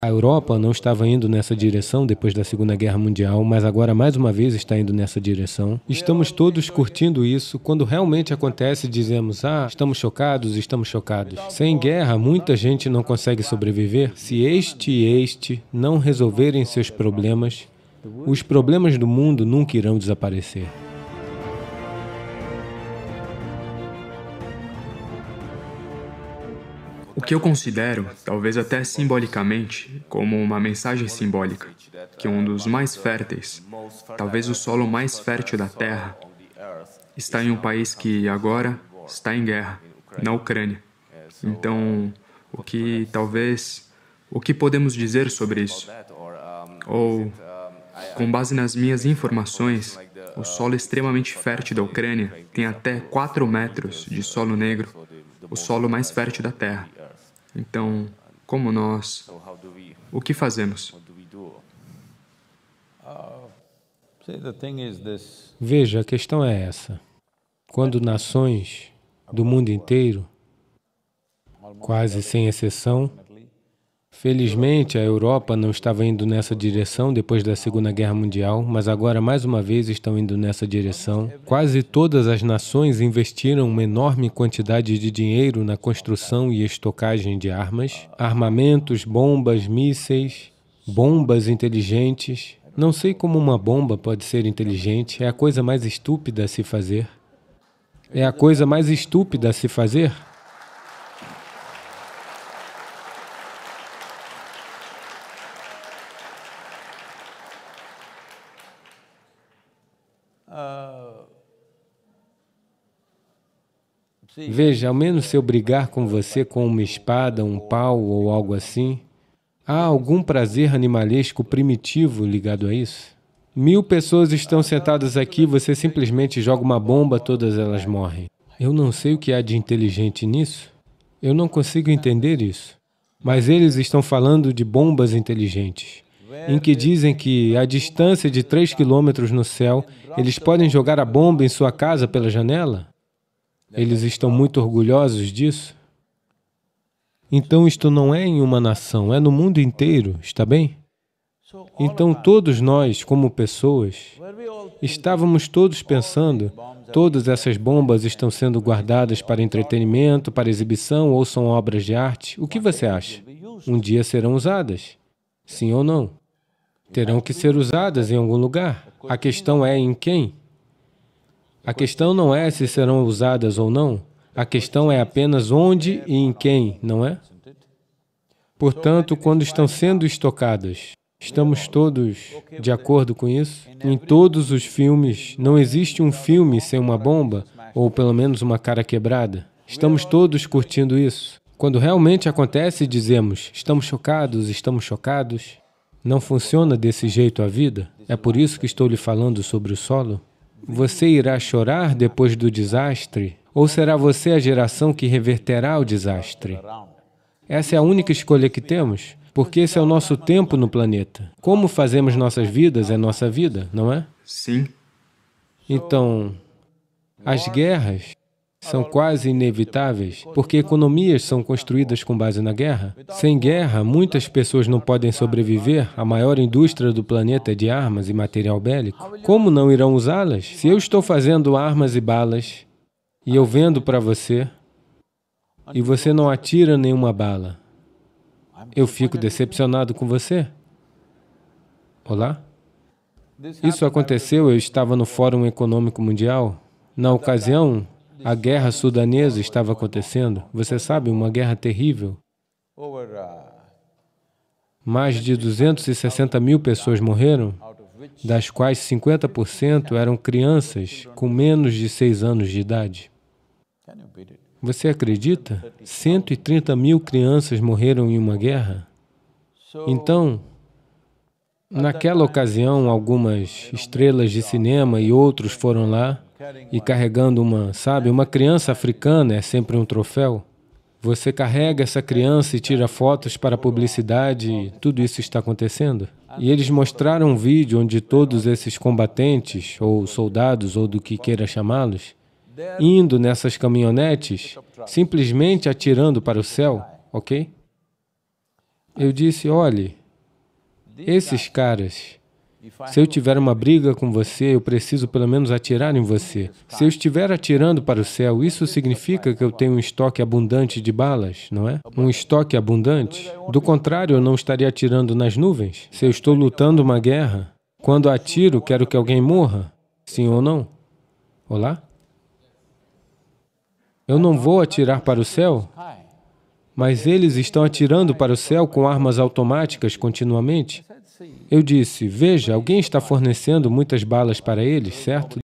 A Europa não estava indo nessa direção depois da Segunda Guerra Mundial, mas agora mais uma vez está indo nessa direção. Estamos todos curtindo isso. Quando realmente acontece, dizemos: "Ah, estamos chocados, estamos chocados". Sem guerra, muita gente não consegue sobreviver se este e este não resolverem seus problemas. Os problemas do mundo nunca irão desaparecer. O que eu considero, talvez até simbolicamente, como uma mensagem simbólica, que um dos mais férteis, talvez o solo mais fértil da Terra, está em um país que agora está em guerra, na Ucrânia. Então, o que talvez, o que podemos dizer sobre isso? Ou, com base nas minhas informações, o solo extremamente fértil da Ucrânia tem até 4 metros de solo negro, o solo mais fértil da Terra. Então, como nós, o que fazemos? Uh, Veja, a questão é essa. Quando nações do mundo inteiro, quase sem exceção, Felizmente, a Europa não estava indo nessa direção depois da Segunda Guerra Mundial, mas agora mais uma vez estão indo nessa direção. Quase todas as nações investiram uma enorme quantidade de dinheiro na construção e estocagem de armas, armamentos, bombas, mísseis, bombas inteligentes. Não sei como uma bomba pode ser inteligente, é a coisa mais estúpida a se fazer. É a coisa mais estúpida a se fazer. Veja, ao menos se eu brigar com você com uma espada, um pau ou algo assim, há algum prazer animalesco primitivo ligado a isso? Mil pessoas estão sentadas aqui, você simplesmente joga uma bomba, todas elas morrem. Eu não sei o que há de inteligente nisso. Eu não consigo entender isso. Mas eles estão falando de bombas inteligentes em que dizem que, a distância de 3 quilômetros no céu, eles podem jogar a bomba em sua casa pela janela? Eles estão muito orgulhosos disso? Então, isto não é em uma nação, é no mundo inteiro, está bem? Então, todos nós, como pessoas, estávamos todos pensando, todas essas bombas estão sendo guardadas para entretenimento, para exibição ou são obras de arte. O que você acha? Um dia serão usadas, sim ou não? terão que ser usadas em algum lugar. A questão é em quem. A questão não é se serão usadas ou não. A questão é apenas onde e em quem, não é? Portanto, quando estão sendo estocadas, estamos todos de acordo com isso? Em todos os filmes, não existe um filme sem uma bomba, ou pelo menos uma cara quebrada. Estamos todos curtindo isso. Quando realmente acontece, dizemos, estamos chocados, estamos chocados. Não funciona desse jeito a vida? É por isso que estou lhe falando sobre o solo? Você irá chorar depois do desastre? Ou será você a geração que reverterá o desastre? Essa é a única escolha que temos, porque esse é o nosso tempo no planeta. Como fazemos nossas vidas é nossa vida, não é? Sim. Então, as guerras são quase inevitáveis, porque economias são construídas com base na guerra. Sem guerra, muitas pessoas não podem sobreviver. A maior indústria do planeta é de armas e material bélico. Como não irão usá-las? Se eu estou fazendo armas e balas, e eu vendo para você, e você não atira nenhuma bala, eu fico decepcionado com você. Olá? Isso aconteceu, eu estava no Fórum Econômico Mundial. Na ocasião, a guerra sudanesa estava acontecendo, você sabe, uma guerra terrível. Mais de 260 mil pessoas morreram, das quais 50% eram crianças com menos de 6 anos de idade. Você acredita? 130 mil crianças morreram em uma guerra. Então, naquela ocasião, algumas estrelas de cinema e outros foram lá e carregando uma, sabe? Uma criança africana é sempre um troféu. Você carrega essa criança e tira fotos para publicidade, tudo isso está acontecendo. E eles mostraram um vídeo onde todos esses combatentes, ou soldados, ou do que queira chamá-los, indo nessas caminhonetes, simplesmente atirando para o céu, ok? Eu disse, olhe, esses caras se eu tiver uma briga com você, eu preciso pelo menos atirar em você. Se eu estiver atirando para o céu, isso é significa que eu é tenho um estoque abundante de balas, não é? Um estoque abundante. Do contrário, eu não estaria atirando nas nuvens. Se eu estou lutando uma guerra, quando atiro, quero que alguém morra. Sim ou não? Olá? Eu não vou atirar para o céu, mas eles estão atirando para o céu com armas automáticas continuamente. Eu disse: Veja, alguém está fornecendo muitas balas para eles, certo?